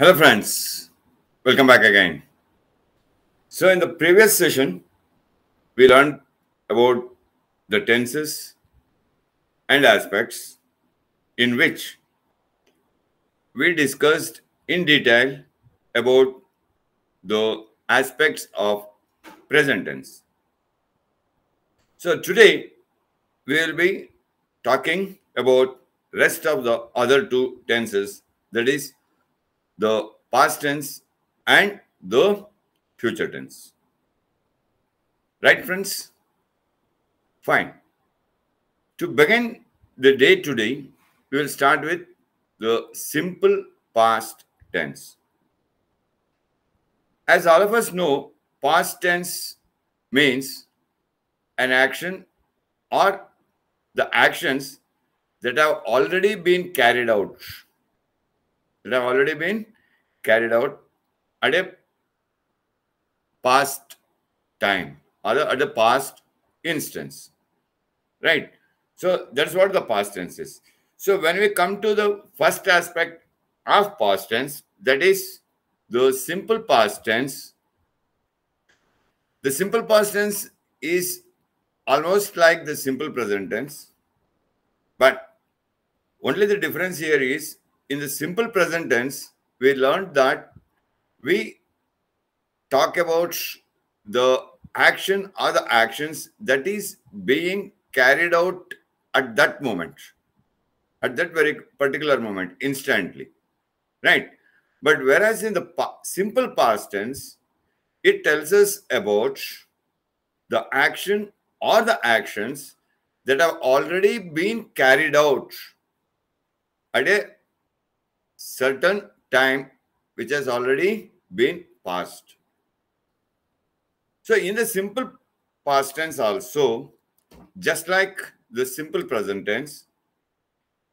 Hello friends, welcome back again. So in the previous session, we learned about the tenses and aspects in which we discussed in detail about the aspects of present tense. So today we will be talking about rest of the other two tenses that is the past tense and the future tense. Right, friends? Fine. To begin the day today, we will start with the simple past tense. As all of us know, past tense means an action or the actions that have already been carried out that have already been carried out at a past time or at the past instance. Right? So that's what the past tense is. So when we come to the first aspect of past tense, that is the simple past tense. The simple past tense is almost like the simple present tense, but only the difference here is in the simple present tense, we learned that we talk about the action or the actions that is being carried out at that moment, at that very particular moment, instantly. Right? But whereas in the pa simple past tense, it tells us about the action or the actions that have already been carried out at a certain time which has already been passed. So in the simple past tense also, just like the simple present tense,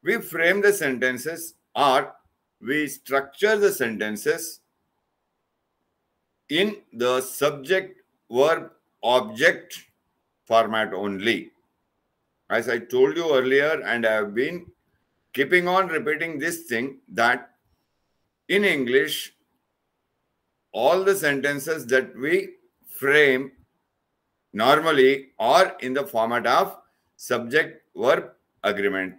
we frame the sentences or we structure the sentences in the subject, verb, object format only. As I told you earlier, and I have been keeping on repeating this thing that in English, all the sentences that we frame normally are in the format of subject verb agreement,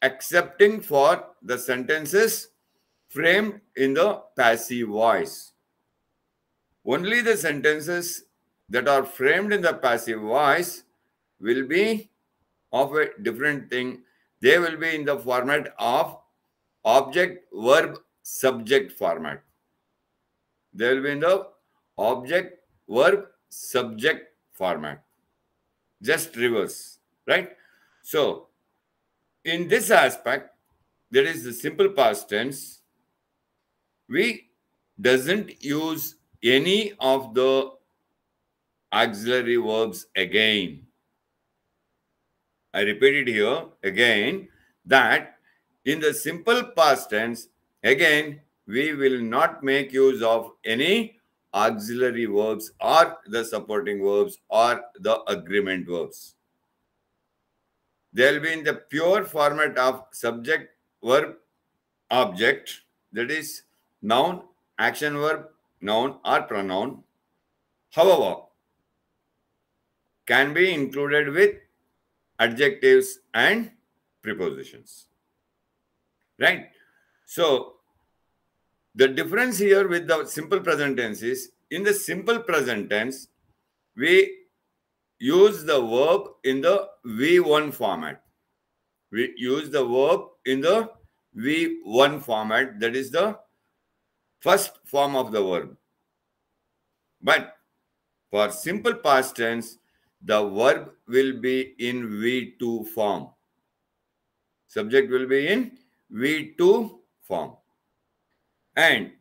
excepting for the sentences framed in the passive voice. Only the sentences that are framed in the passive voice will be of a different thing they will be in the format of object, verb, subject format. They will be in the object, verb, subject format. Just reverse, right? So, in this aspect, there is the simple past tense. We doesn't use any of the auxiliary verbs again. I repeat it here again that in the simple past tense, again, we will not make use of any auxiliary verbs or the supporting verbs or the agreement verbs. They'll be in the pure format of subject, verb, object, that is noun, action verb, noun or pronoun. However, can be included with adjectives, and prepositions. Right? So, the difference here with the simple present tense is in the simple present tense, we use the verb in the V1 format. We use the verb in the V1 format, that is the first form of the verb. But for simple past tense, the verb will be in V2 form. Subject will be in V2 form. And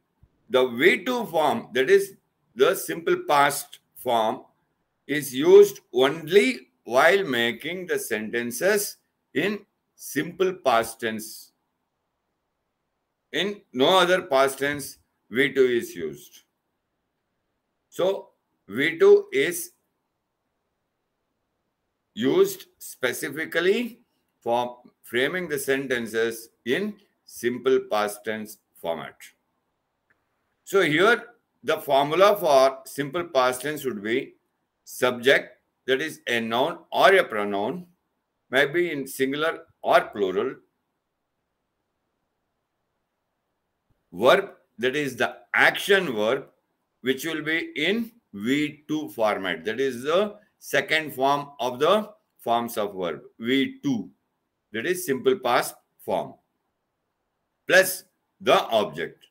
the V2 form, that is the simple past form, is used only while making the sentences in simple past tense. In no other past tense, V2 is used. So, V2 is used specifically for framing the sentences in simple past tense format. So here the formula for simple past tense would be subject that is a noun or a pronoun may be in singular or plural verb that is the action verb which will be in v2 format that is the second form of the forms of verb v2 that is simple past form plus the object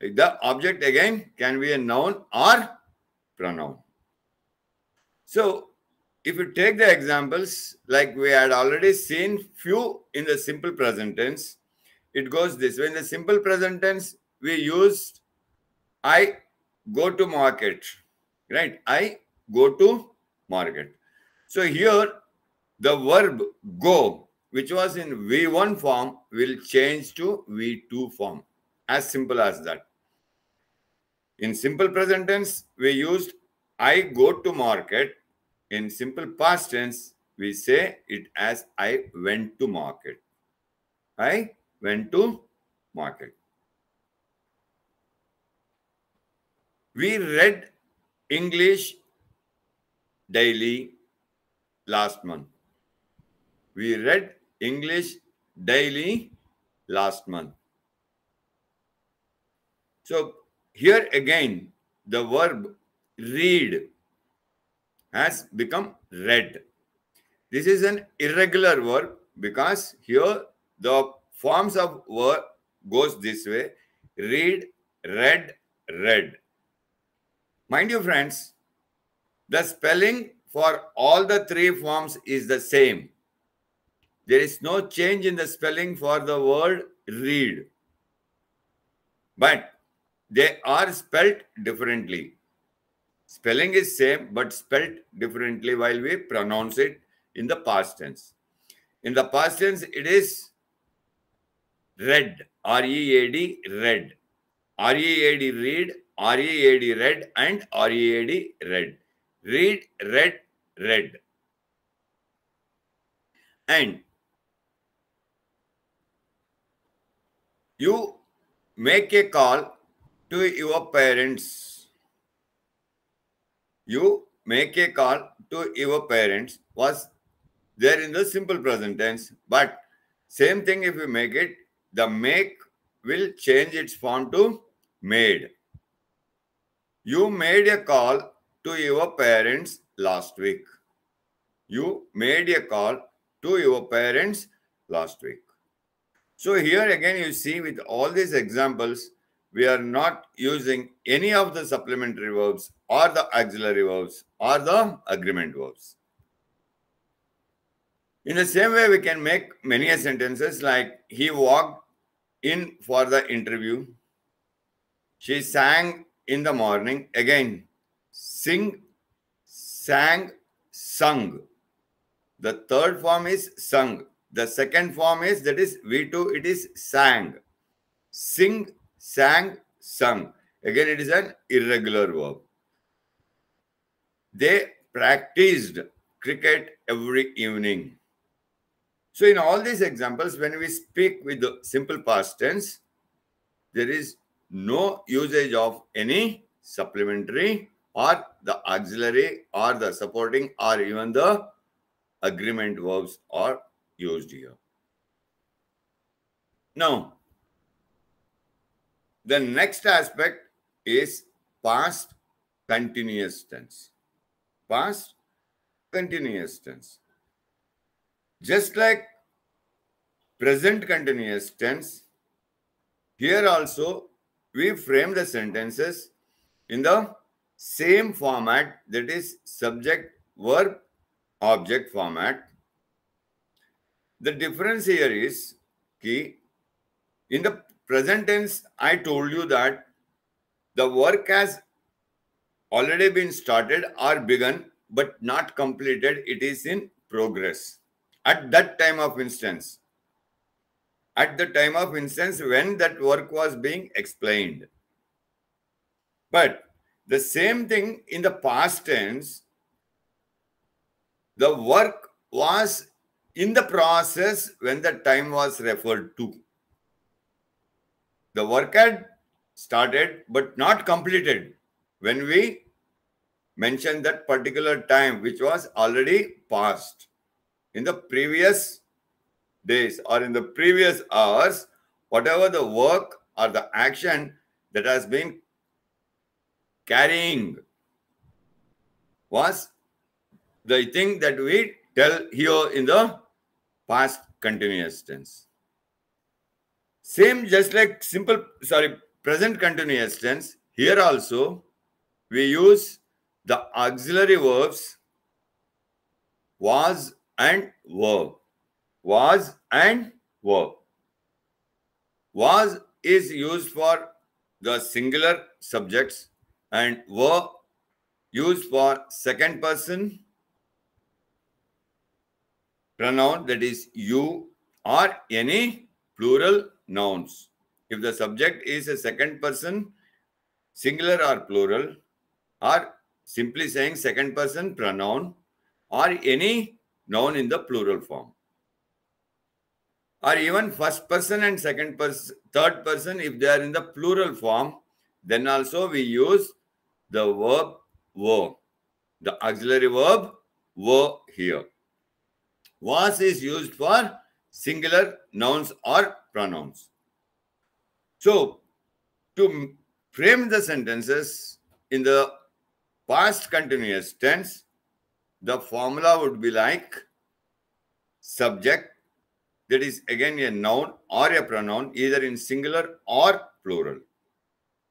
the object again can be a noun or pronoun so if you take the examples like we had already seen few in the simple present tense it goes this way in the simple present tense we used i go to market right i go to market. So here, the verb go, which was in V1 form, will change to V2 form. As simple as that. In simple present tense, we used I go to market. In simple past tense, we say it as I went to market. I went to market. We read English daily last month. We read English daily last month. So here again, the verb read has become read. This is an irregular verb because here the forms of verb goes this way. Read, read, read. Mind you, friends, the spelling for all the three forms is the same. There is no change in the spelling for the word read. But they are spelt differently. Spelling is same, but spelt differently while we pronounce it in the past tense. In the past tense, it is red, R-E-A-D, red. R-E-A-D, read, R-E-A-D, red, and R-E-A-D, red read, read, read. And you make a call to your parents. You make a call to your parents was there in the simple present tense. But same thing if you make it, the make will change its form to made. You made a call to your parents last week. You made a call to your parents last week. So here again, you see with all these examples, we are not using any of the supplementary verbs or the auxiliary verbs or the agreement verbs. In the same way, we can make many sentences like he walked in for the interview. She sang in the morning. Again, Sing, sang, sung. The third form is sung. The second form is that is V2, it is sang. Sing, sang, sung. Again, it is an irregular verb. They practiced cricket every evening. So, in all these examples, when we speak with the simple past tense, there is no usage of any supplementary or the auxiliary or the supporting or even the agreement verbs are used here. Now, the next aspect is past continuous tense. Past continuous tense. Just like present continuous tense, here also we frame the sentences in the same format that is subject verb object format the difference here is key in the present tense i told you that the work has already been started or begun but not completed it is in progress at that time of instance at the time of instance when that work was being explained but the same thing in the past tense, the work was in the process when the time was referred to. The work had started but not completed when we mentioned that particular time which was already past. In the previous days or in the previous hours, whatever the work or the action that has been carrying was the thing that we tell here in the past continuous tense. Same just like simple, sorry, present continuous tense, here also we use the auxiliary verbs was and were. Was and were. Was is used for the singular subjects and were used for second person pronoun that is you or any plural nouns. If the subject is a second person, singular or plural, or simply saying second person pronoun or any noun in the plural form. Or even first person and second person, third person, if they are in the plural form, then also we use the verb were. The auxiliary verb were here. Was is used for singular nouns or pronouns. So, to frame the sentences in the past continuous tense, the formula would be like subject, that is again a noun or a pronoun, either in singular or plural.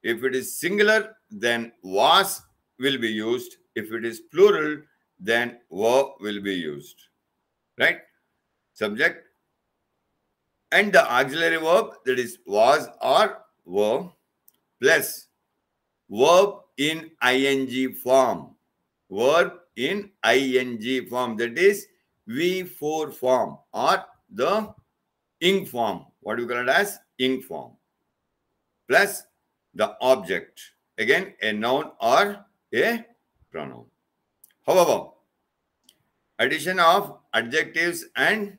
If it is singular, then was will be used. If it is plural, then were will be used. Right? Subject and the auxiliary verb that is was or were plus verb in ing form. Verb in ing form that is V4 form or the ing form. What do you call it as? Ing form plus the object Again, a noun or a pronoun. However, addition of adjectives and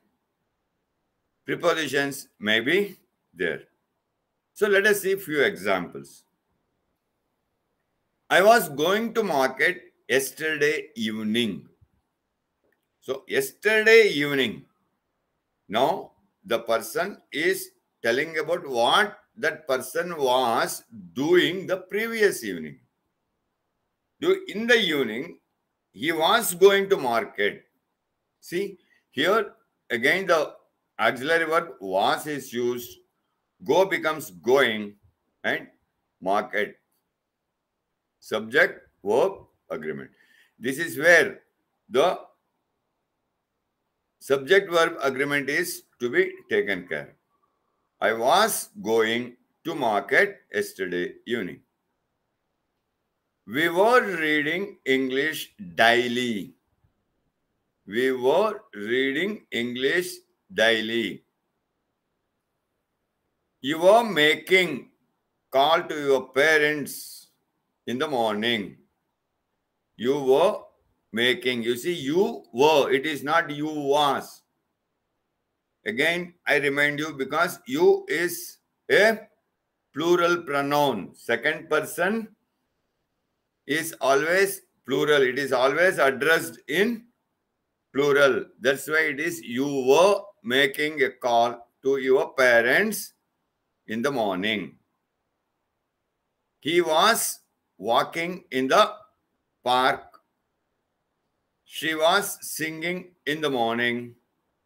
prepositions may be there. So let us see few examples. I was going to market yesterday evening. So yesterday evening. Now the person is telling about what that person was doing the previous evening. In the evening, he was going to market. See, here again the auxiliary verb was is used. Go becomes going and market. Subject, verb, agreement. This is where the subject verb agreement is to be taken care I was going to market yesterday evening. We were reading English daily. We were reading English daily. You were making call to your parents in the morning. You were making. You see, you were. It is not you was. Again, I remind you because you is a plural pronoun. Second person is always plural. It is always addressed in plural. That's why it is you were making a call to your parents in the morning. He was walking in the park. She was singing in the morning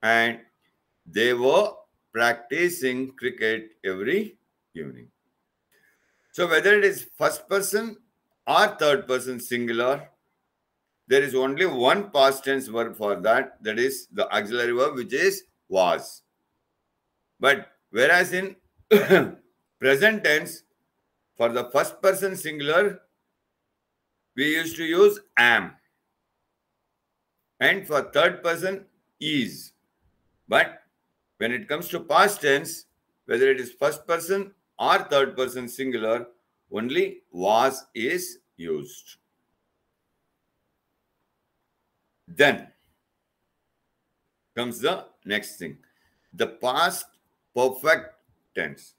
and they were practicing cricket every evening. So whether it is first person or third person singular, there is only one past tense verb for that, that is the auxiliary verb, which is was. But whereas in present tense, for the first person singular, we used to use am. And for third person, is. But when it comes to past tense, whether it is first person or third person singular, only was is used. Then comes the next thing the past perfect tense.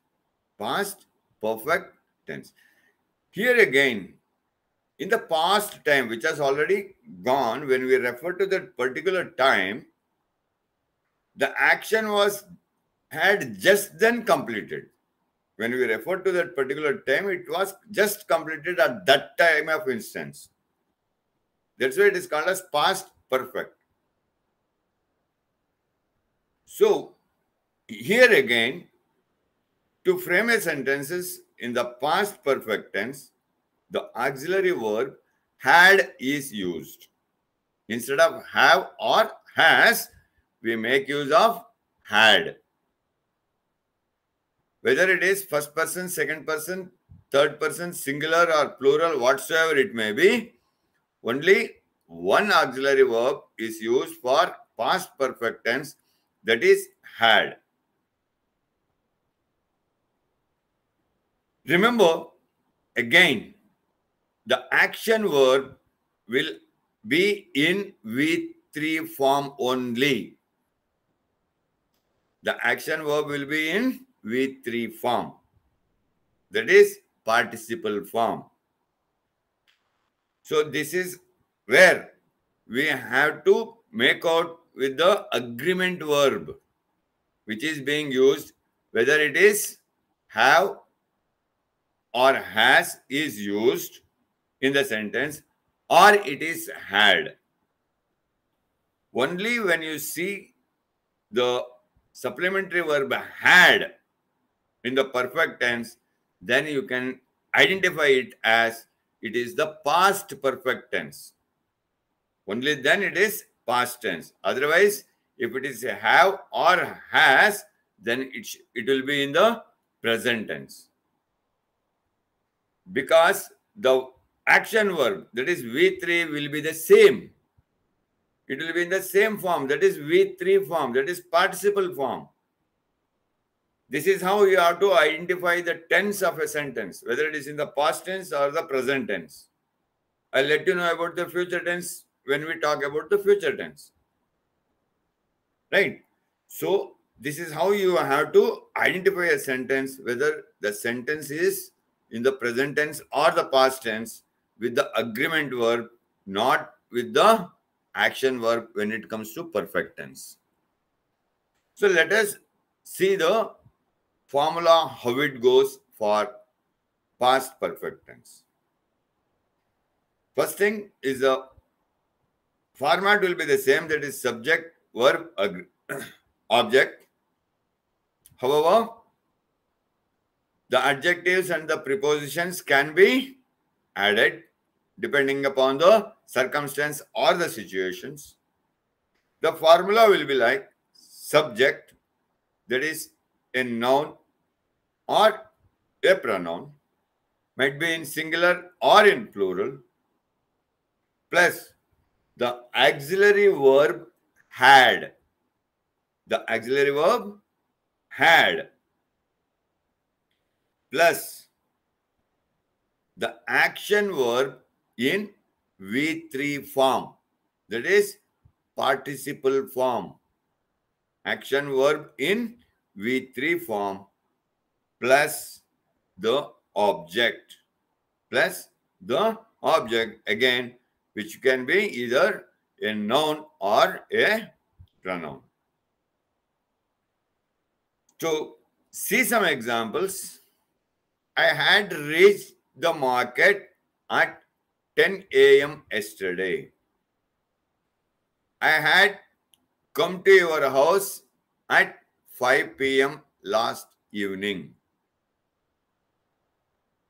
Past perfect tense. Here again, in the past time, which has already gone, when we refer to that particular time, the action was had just then completed when we refer to that particular time it was just completed at that time of instance that's why it is called as past perfect so here again to frame a sentences in the past perfect tense the auxiliary verb had is used instead of have or has we make use of had. Whether it is first person, second person, third person, singular or plural, whatsoever it may be, only one auxiliary verb is used for past perfect tense, that is had. Remember, again, the action verb will be in V3 form only the action verb will be in V3 form. That is participle form. So this is where we have to make out with the agreement verb which is being used whether it is have or has is used in the sentence or it is had. Only when you see the supplementary verb had in the perfect tense, then you can identify it as it is the past perfect tense. Only then it is past tense. Otherwise, if it is have or has, then it, it will be in the present tense. Because the action verb, that is V3, will be the same it will be in the same form, that is V3 form, that is participle form. This is how you have to identify the tense of a sentence, whether it is in the past tense or the present tense. I'll let you know about the future tense when we talk about the future tense. Right? So, this is how you have to identify a sentence, whether the sentence is in the present tense or the past tense with the agreement verb, not with the action verb when it comes to perfect tense. So let us see the formula how it goes for past perfect tense. First thing is the format will be the same that is subject, verb, object. However, the adjectives and the prepositions can be added depending upon the circumstance or the situations, the formula will be like subject, that is a noun or a pronoun, might be in singular or in plural, plus the auxiliary verb had. The auxiliary verb had plus the action verb in V3 form. That is participle form. Action verb in V3 form plus the object. Plus the object again, which can be either a noun or a pronoun. To see some examples, I had reached the market at 10 a.m. yesterday. I had come to your house at 5 p.m. last evening.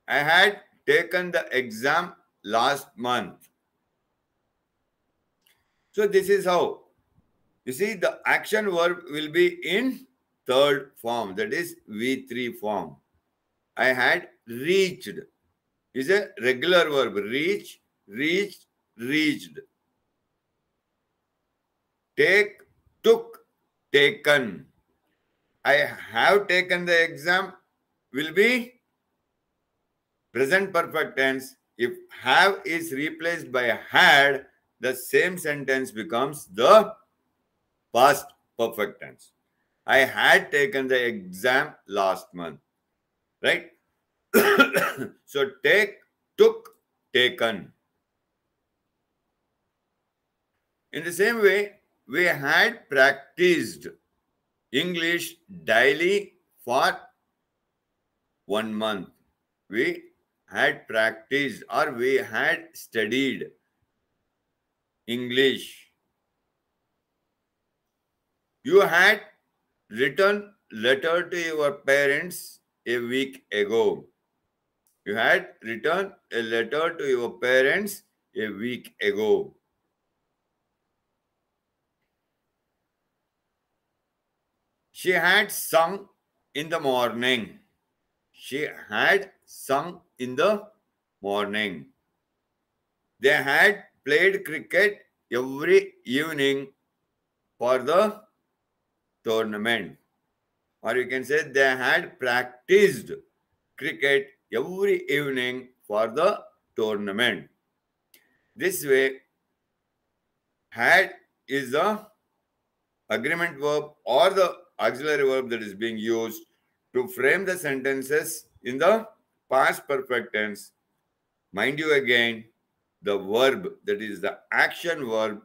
I had taken the exam last month. So this is how. You see, the action verb will be in third form, that is V3 form. I had reached is a regular verb. Reach, reached, reached. Take, took, taken. I have taken the exam will be present perfect tense. If have is replaced by had, the same sentence becomes the past perfect tense. I had taken the exam last month. Right? so take, took, taken. In the same way, we had practiced English daily for one month. We had practiced or we had studied English. You had written letter to your parents a week ago. You had written a letter to your parents a week ago. She had sung in the morning. She had sung in the morning. They had played cricket every evening for the tournament. Or you can say they had practiced cricket every evening for the tournament. This way, had is the agreement verb or the auxiliary verb that is being used to frame the sentences in the past perfect tense. Mind you again, the verb, that is the action verb,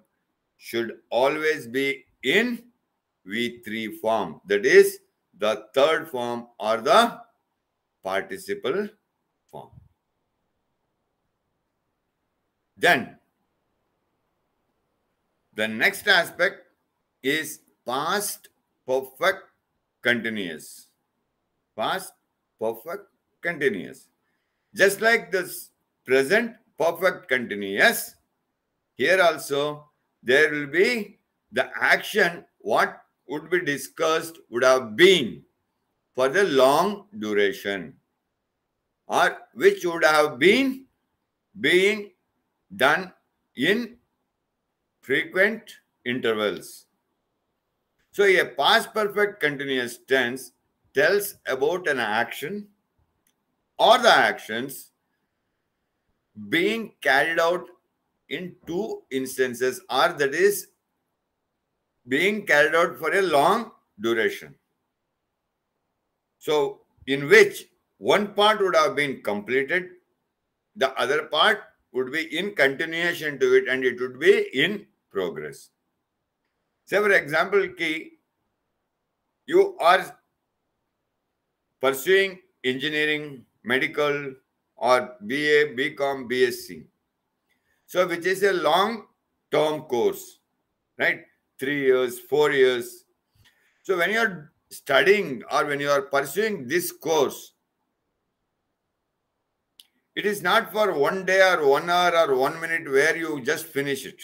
should always be in V3 form, that is the third form or the participle form. Then the next aspect is past perfect continuous. Past perfect continuous. Just like this present perfect continuous, here also there will be the action what would be discussed would have been for the long duration or which would have been being done in frequent intervals. So a past perfect continuous tense tells about an action or the actions being carried out in two instances or that is being carried out for a long duration. So, in which one part would have been completed, the other part would be in continuation to it and it would be in progress. Say, for example, ki you are pursuing engineering, medical, or BA, BCom, BSc. So, which is a long term course, right? Three years, four years. So, when you're studying or when you are pursuing this course, it is not for one day or one hour or one minute where you just finish it.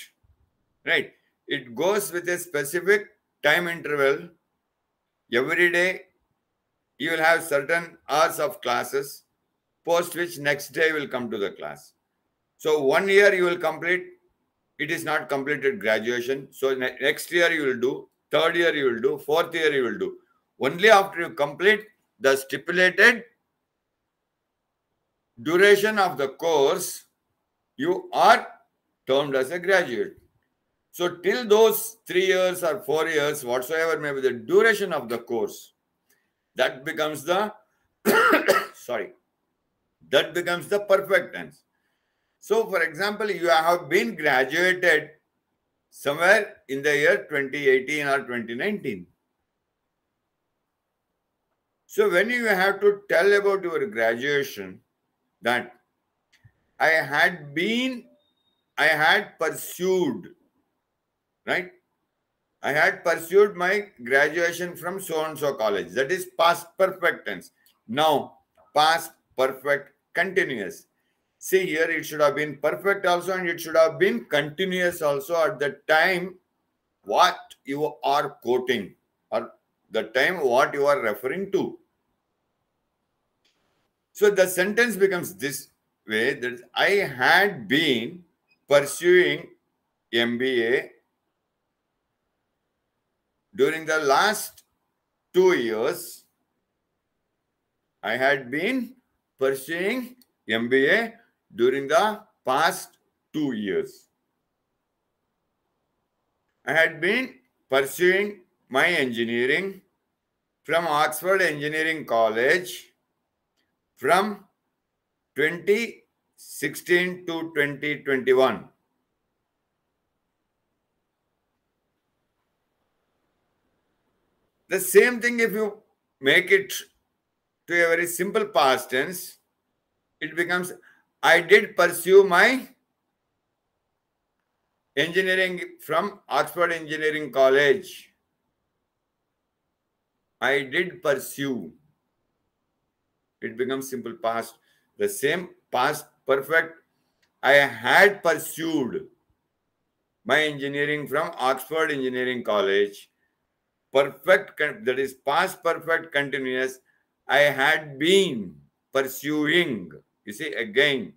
Right? It goes with a specific time interval. Every day, you will have certain hours of classes, post which next day will come to the class. So one year you will complete. It is not completed graduation. So next year you will do. Third year you will do. Fourth year you will do. Only after you complete the stipulated duration of the course, you are termed as a graduate. So till those three years or four years, whatsoever may be the duration of the course, that becomes the sorry, that becomes the perfect tense. So, for example, you have been graduated somewhere in the year 2018 or 2019. So when you have to tell about your graduation, that I had been, I had pursued, right? I had pursued my graduation from so and so college. That is past perfect tense. Now, past perfect continuous. See here, it should have been perfect also, and it should have been continuous also at the time what you are quoting the time what you are referring to. So the sentence becomes this way that I had been pursuing MBA during the last two years. I had been pursuing MBA during the past two years. I had been pursuing my engineering from Oxford Engineering College from 2016 to 2021. The same thing if you make it to a very simple past tense, it becomes I did pursue my engineering from Oxford Engineering College. I did pursue. It becomes simple past. The same past perfect. I had pursued my engineering from Oxford Engineering College. Perfect, that is past perfect continuous. I had been pursuing. You see, again,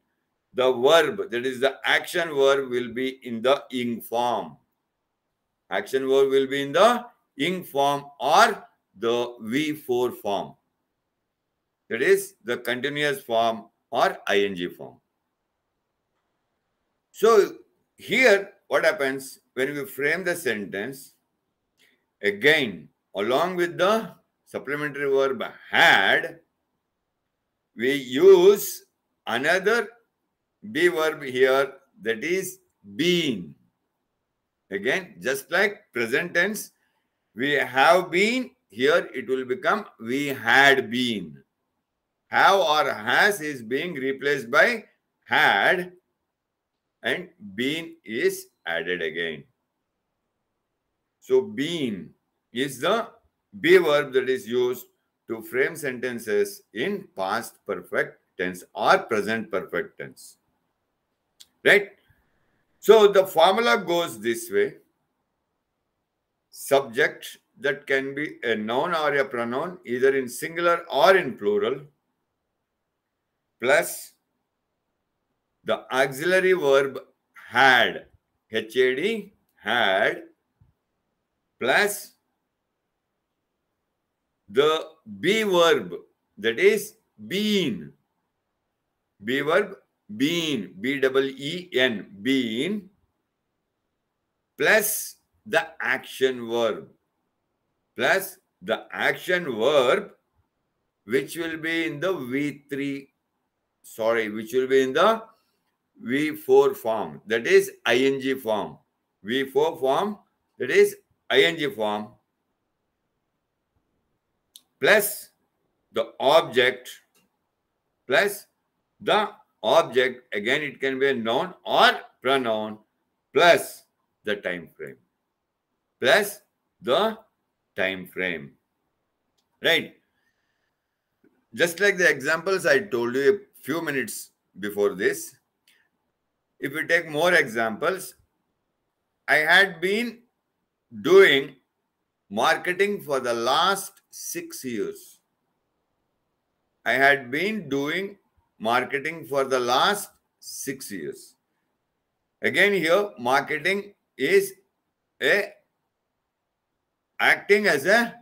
the verb, that is the action verb, will be in the ing form. Action verb will be in the ing form or the V4 form. That is the continuous form or ing form. So here, what happens when we frame the sentence again along with the supplementary verb had, we use another be verb here that is being. Again, just like present tense, we have been here it will become we had been. Have or has is being replaced by had and been is added again. So been is the be verb that is used to frame sentences in past perfect tense or present perfect tense. Right? So the formula goes this way. Subject that can be a noun or a pronoun, either in singular or in plural, plus the auxiliary verb had, had, had, plus the be verb, that is been, be verb been, b double e n, been, plus the action verb plus the action verb which will be in the V3, sorry, which will be in the V4 form, that is ing form. V4 form, that is ing form, plus the object, plus the object, again it can be a noun or pronoun, plus the time frame, plus the time frame right just like the examples i told you a few minutes before this if we take more examples i had been doing marketing for the last 6 years i had been doing marketing for the last 6 years again here marketing is a acting as a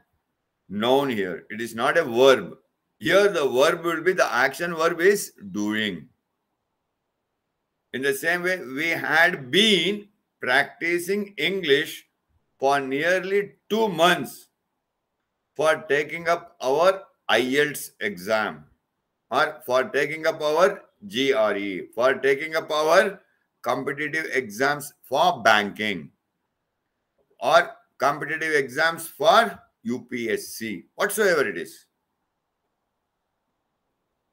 noun here. It is not a verb. Here, the verb will be the action verb is doing. In the same way, we had been practicing English for nearly two months for taking up our IELTS exam or for taking up our GRE, for taking up our competitive exams for banking or competitive exams for UPSC, whatsoever it is.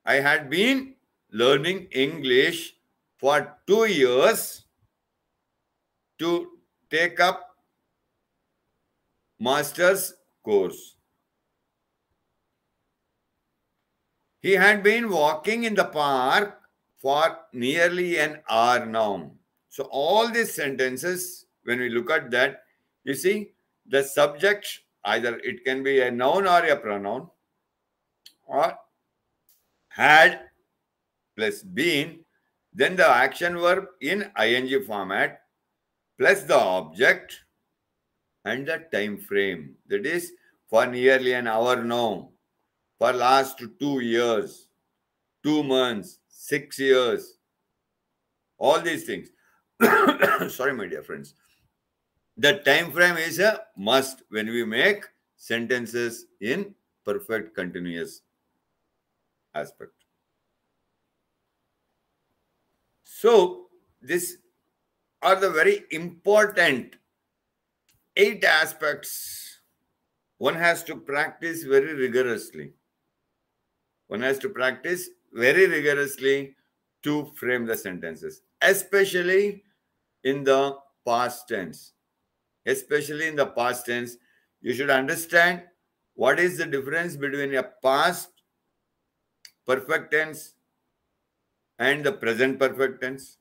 I had been learning English for two years to take up master's course. He had been walking in the park for nearly an hour now. So all these sentences, when we look at that, you see, the subject, either it can be a noun or a pronoun, or had plus been, then the action verb in ing format plus the object and the time frame. That is for nearly an hour now, for last two years, two months, six years, all these things. Sorry, my dear friends. The time frame is a must when we make sentences in perfect continuous aspect. So, these are the very important eight aspects one has to practice very rigorously. One has to practice very rigorously to frame the sentences, especially in the past tense especially in the past tense, you should understand what is the difference between a past perfect tense and the present perfect tense.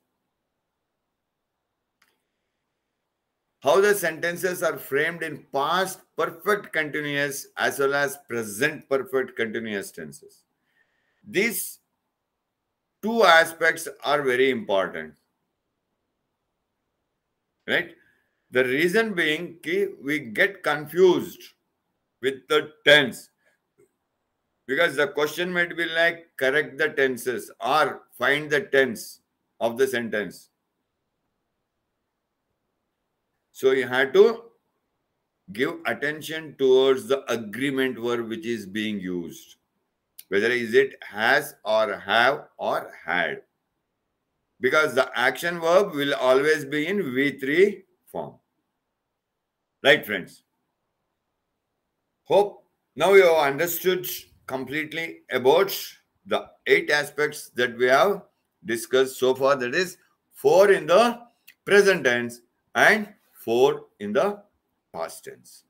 How the sentences are framed in past perfect continuous as well as present perfect continuous tenses. These two aspects are very important. Right? The reason being we get confused with the tense because the question might be like correct the tenses or find the tense of the sentence. So you have to give attention towards the agreement verb which is being used. Whether is it has or have or had. Because the action verb will always be in V3 form. Right, friends? Hope now you have understood completely about the eight aspects that we have discussed so far. That is four in the present tense and four in the past tense.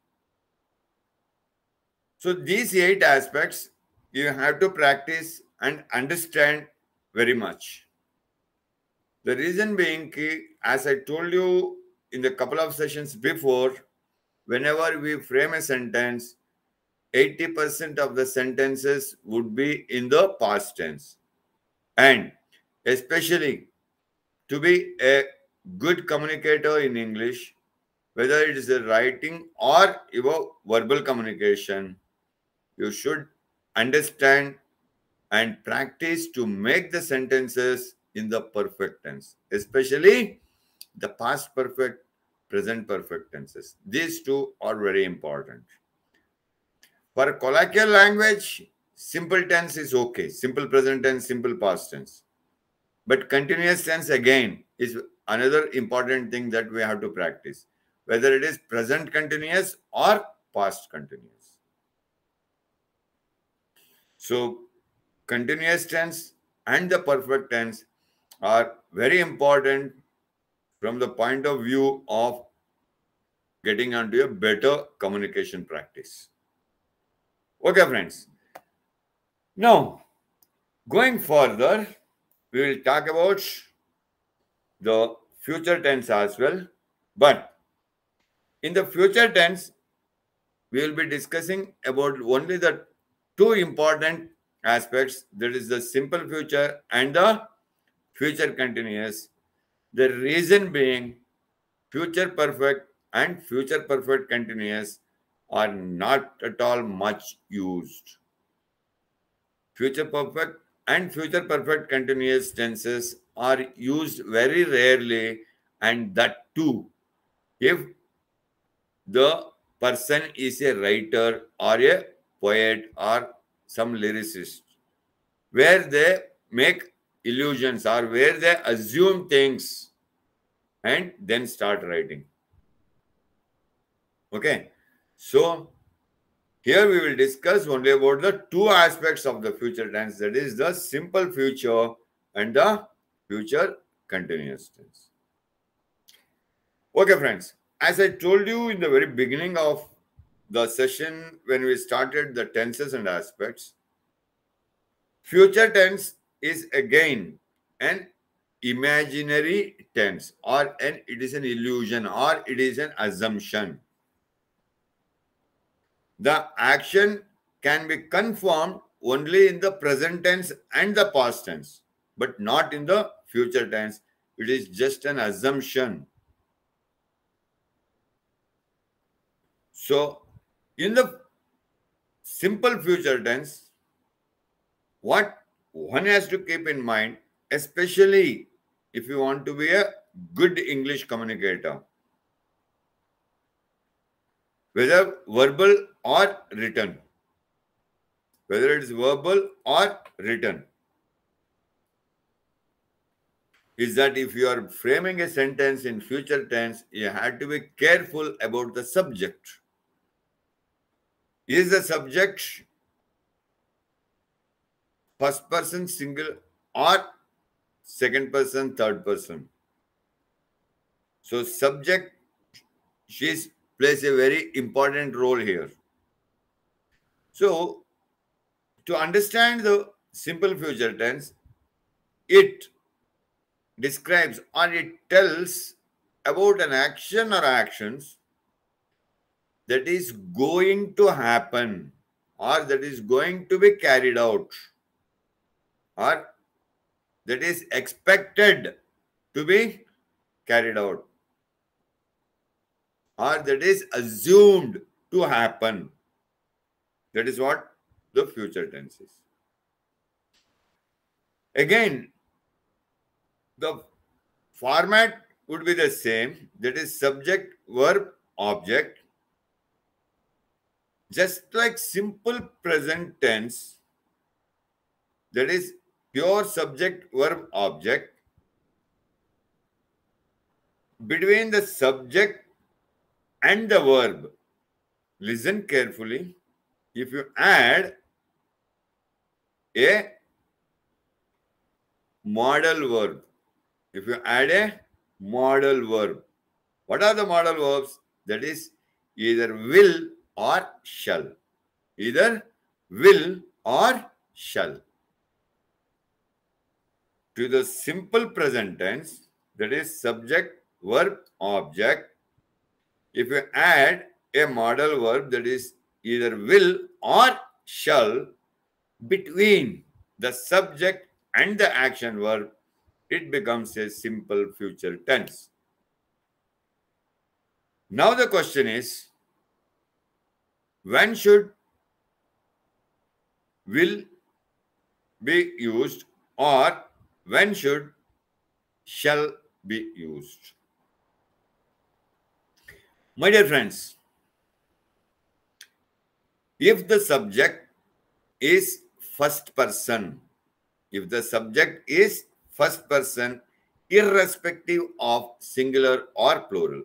So these eight aspects you have to practice and understand very much. The reason being, as I told you in the couple of sessions before, whenever we frame a sentence, 80% of the sentences would be in the past tense. And especially to be a good communicator in English, whether it is a writing or your verbal communication, you should understand and practice to make the sentences in the perfect tense, especially the past perfect, present perfect tenses. These two are very important. For colloquial language, simple tense is okay. Simple present tense, simple past tense. But continuous tense again is another important thing that we have to practice. Whether it is present continuous or past continuous. So continuous tense and the perfect tense are very important from the point of view of getting onto a better communication practice. Okay, friends. Now, going further, we will talk about the future tense as well. But in the future tense, we will be discussing about only the two important aspects that is the simple future and the future continuous the reason being, future perfect and future perfect continuous are not at all much used. Future perfect and future perfect continuous tenses are used very rarely and that too if the person is a writer or a poet or some lyricist where they make illusions are where they assume things and then start writing. Okay, so here we will discuss only about the two aspects of the future tense that is, the simple future and the future continuous tense. Okay, friends, as I told you in the very beginning of the session when we started the tenses and aspects, future tense is again an imaginary tense or an it is an illusion or it is an assumption the action can be confirmed only in the present tense and the past tense but not in the future tense it is just an assumption so in the simple future tense what one has to keep in mind, especially if you want to be a good English communicator, whether verbal or written, whether it's verbal or written, is that if you are framing a sentence in future tense, you have to be careful about the subject. Is the subject first person single or second person, third person. So subject, she plays a very important role here. So to understand the simple future tense, it describes or it tells about an action or actions that is going to happen or that is going to be carried out or that is expected to be carried out or that is assumed to happen. That is what the future tense is. Again, the format would be the same that is subject, verb, object. Just like simple present tense, that is pure subject verb object between the subject and the verb. Listen carefully. If you add a model verb, if you add a model verb, what are the model verbs? That is either will or shall. Either will or shall to the simple present tense, that is subject, verb, object. If you add a modal verb that is either will or shall between the subject and the action verb, it becomes a simple future tense. Now the question is, when should will be used or when should shall be used? My dear friends, if the subject is first person, if the subject is first person, irrespective of singular or plural,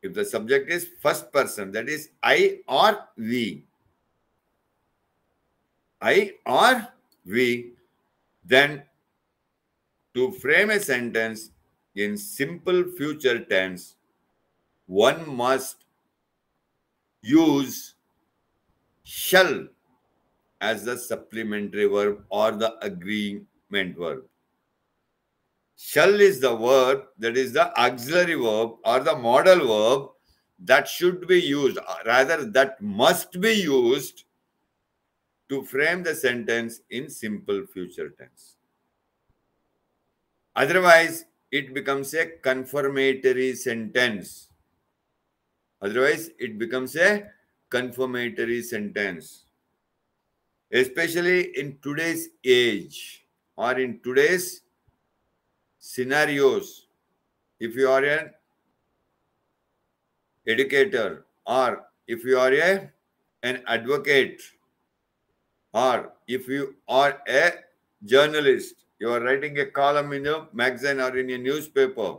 if the subject is first person, that is I or we, I or we, then, to frame a sentence in simple future tense, one must use shall as the supplementary verb or the agreement verb. Shall is the verb that is the auxiliary verb or the modal verb that should be used, rather, that must be used to frame the sentence in simple future tense. Otherwise, it becomes a confirmatory sentence. Otherwise, it becomes a confirmatory sentence. Especially in today's age or in today's scenarios, if you are an educator or if you are a, an advocate or if you are a journalist, you are writing a column in a magazine or in a newspaper,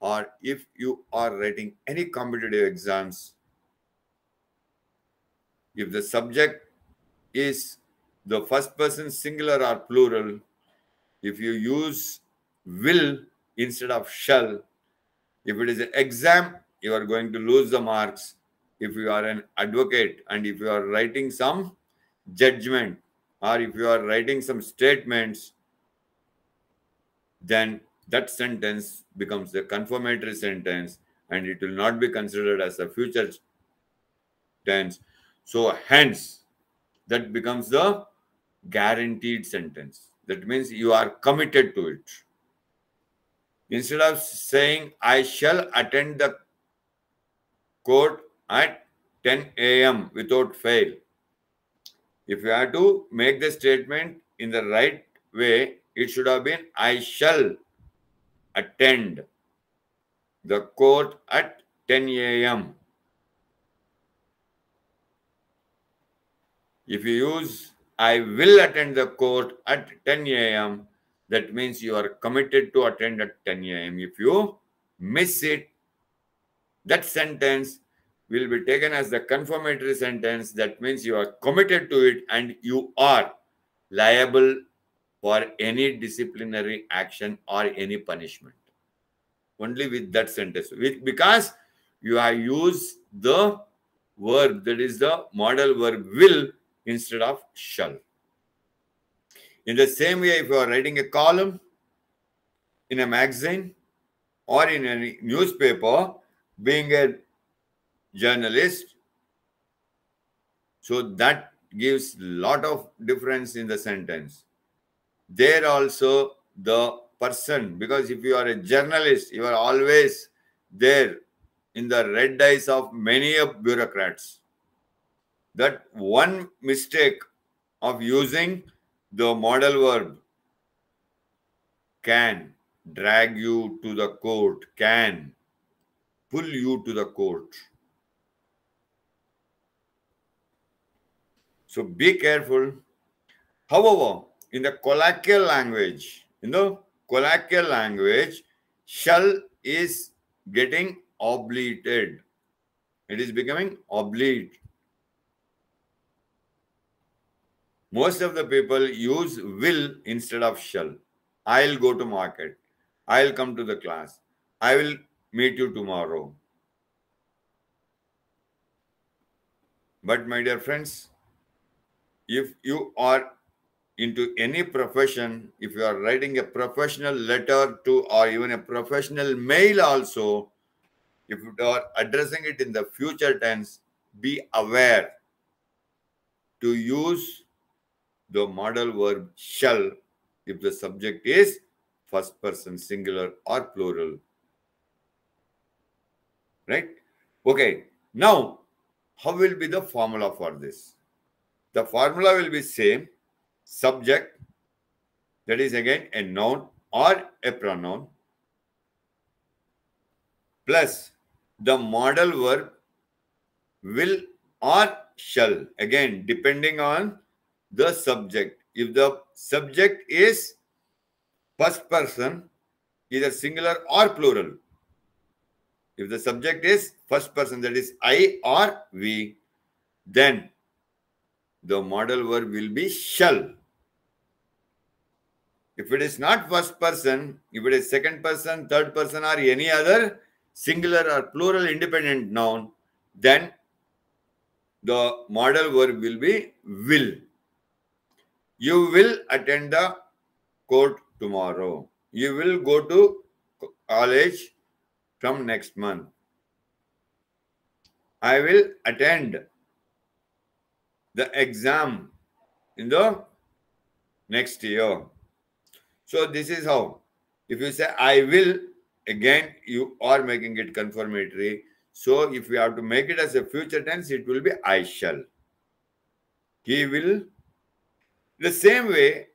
or if you are writing any competitive exams, if the subject is the first person singular or plural, if you use will instead of shall, if it is an exam, you are going to lose the marks. If you are an advocate and if you are writing some judgment or if you are writing some statements, then that sentence becomes a confirmatory sentence and it will not be considered as a future tense. So, hence, that becomes the guaranteed sentence. That means you are committed to it. Instead of saying, I shall attend the court at 10 a.m. without fail, if you have to make the statement in the right way, it should have been I shall attend the court at 10 a.m. If you use I will attend the court at 10 a.m., that means you are committed to attend at 10 a.m. If you miss it, that sentence will be taken as the confirmatory sentence. That means you are committed to it and you are liable for any disciplinary action or any punishment. Only with that sentence. With, because you have used the verb, that is the model verb will instead of shall. In the same way, if you are writing a column in a magazine or in a newspaper, being a journalist. So that gives lot of difference in the sentence. There also the person, because if you are a journalist, you are always there in the red eyes of many of bureaucrats. That one mistake of using the model verb can drag you to the court, can pull you to the court. So be careful. However, in the colloquial language, you know, colloquial language, shall is getting obliterated. It is becoming oblate. Most of the people use will instead of shall. I'll go to market. I'll come to the class. I will meet you tomorrow. But my dear friends, if you are into any profession, if you are writing a professional letter to or even a professional mail also, if you are addressing it in the future tense, be aware to use the model verb shall if the subject is first person singular or plural. Right? Okay. Now, how will be the formula for this? The formula will be same. Subject, that is again a noun or a pronoun, plus the model verb will or shall. Again, depending on the subject. If the subject is first person, either singular or plural. If the subject is first person, that is I or we, then the model verb will be shall. If it is not first person, if it is second person, third person, or any other singular or plural independent noun, then the model verb will be will. You will attend the court tomorrow. You will go to college from next month. I will attend the exam in the next year. So this is how. If you say I will, again you are making it confirmatory. So if you have to make it as a future tense, it will be I shall. He will. The same way,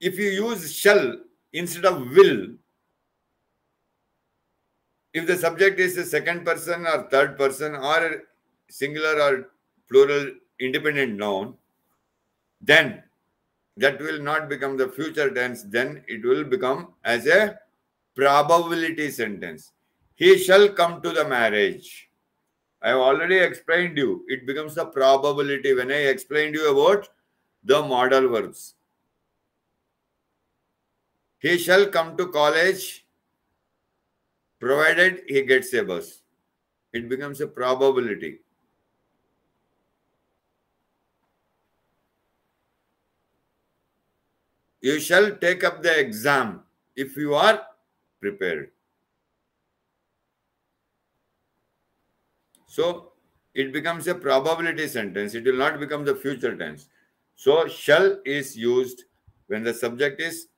if you use shall instead of will, if the subject is the second person or third person or singular or plural independent noun, then that will not become the future tense, then it will become as a probability sentence. He shall come to the marriage. I have already explained you. It becomes the probability when I explained you about the modal verbs. He shall come to college provided he gets a bus. It becomes a probability. You shall take up the exam if you are prepared. So it becomes a probability sentence. It will not become the future tense. So shall is used when the subject is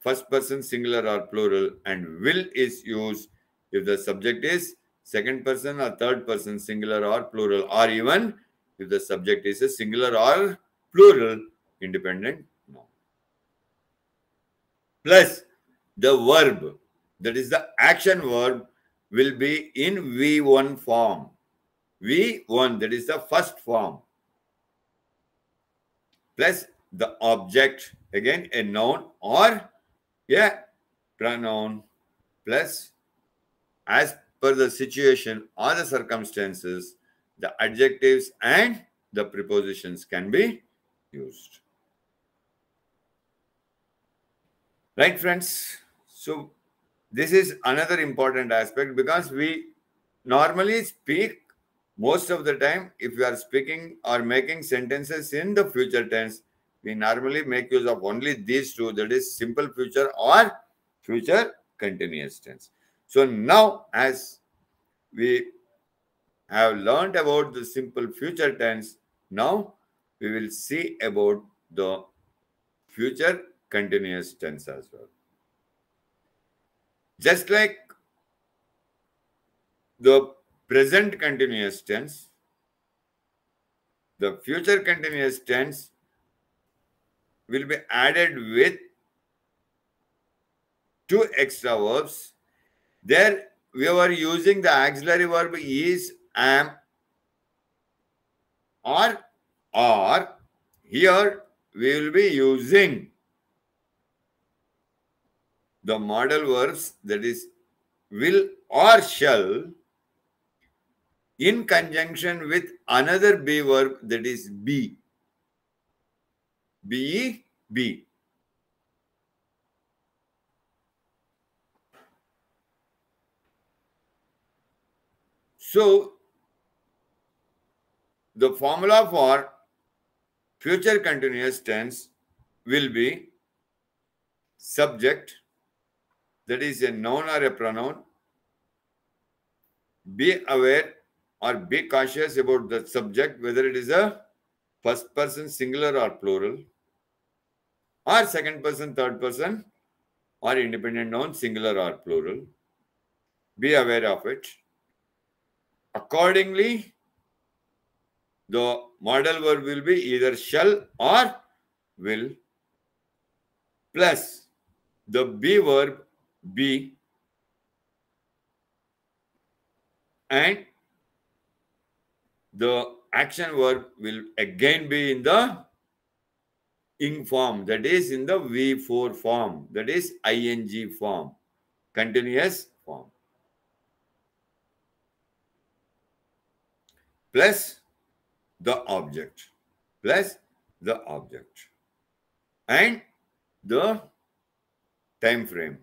first person singular or plural and will is used if the subject is second person or third person singular or plural or even if the subject is a singular or plural independent plus the verb, that is the action verb, will be in V1 form. V1, that is the first form, plus the object, again a noun or a pronoun, plus as per the situation or the circumstances, the adjectives and the prepositions can be used. Right, friends? So, this is another important aspect because we normally speak most of the time if you are speaking or making sentences in the future tense we normally make use of only these two that is simple future or future continuous tense so now as we have learned about the simple future tense now we will see about the future continuous tense as well. Just like the present continuous tense, the future continuous tense will be added with two extra verbs. There we were using the auxiliary verb is, am, or, or. Here we will be using the modal verbs that is will or shall in conjunction with another be verb that is be be be so the formula for future continuous tense will be subject that is a noun or a pronoun, be aware or be cautious about the subject, whether it is a first person singular or plural, or second person, third person, or independent noun, singular or plural. Be aware of it. Accordingly, the model verb will be either shall or will plus the be verb B and the action verb will again be in the ing form that is in the V4 form that is ing form continuous form plus the object plus the object and the time frame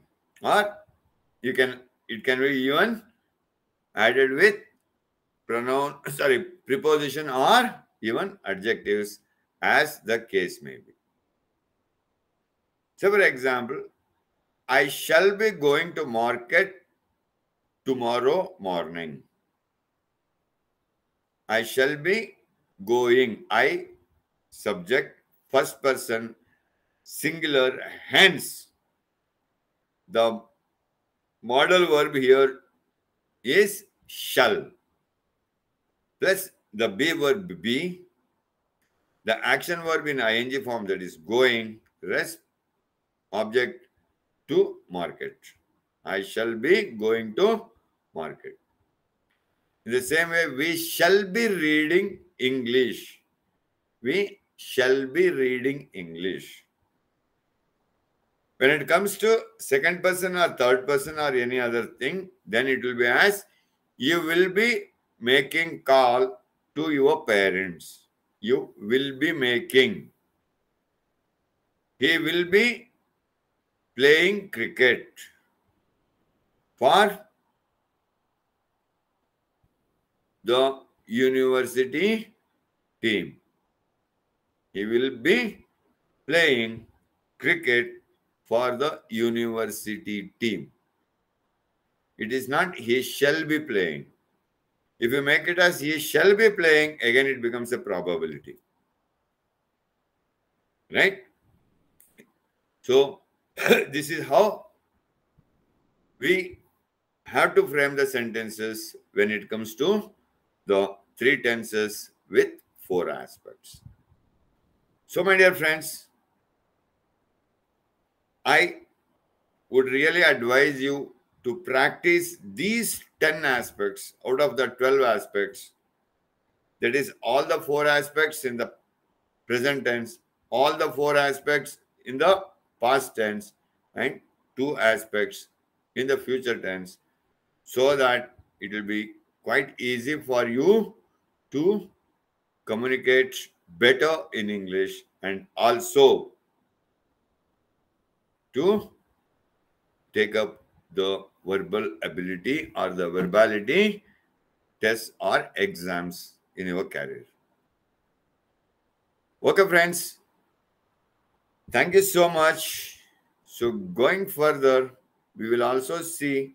or you can it can be even added with pronoun sorry preposition or even adjectives as the case may be so for example i shall be going to market tomorrow morning i shall be going i subject first person singular hence the modal verb here is shall plus the be verb be, the action verb in ing form that is going, rest object to market. I shall be going to market. In the same way, we shall be reading English. We shall be reading English. When it comes to second person or third person or any other thing, then it will be as you will be making call to your parents. You will be making. He will be playing cricket for the university team. He will be playing cricket for the university team. It is not he shall be playing. If you make it as he shall be playing, again it becomes a probability. Right? So, this is how we have to frame the sentences when it comes to the three tenses with four aspects. So, my dear friends, I would really advise you to practice these 10 aspects out of the 12 aspects. That is, all the four aspects in the present tense, all the four aspects in the past tense, and two aspects in the future tense, so that it will be quite easy for you to communicate better in English and also to take up the verbal ability or the verbality tests or exams in your career. Okay, friends. Thank you so much. So going further, we will also see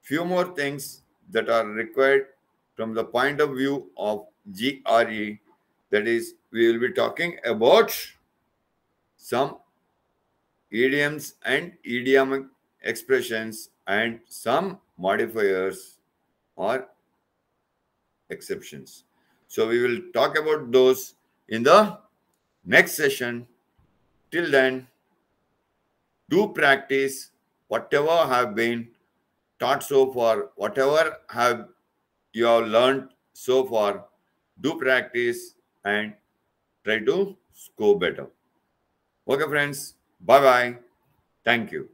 few more things that are required from the point of view of GRE. That is, we will be talking about some idioms and idiomatic expressions and some modifiers or exceptions. So we will talk about those in the next session. Till then, do practice whatever have been taught so far, whatever have you have learned so far, do practice and try to score better. Okay, friends. Bye bye. Thank you.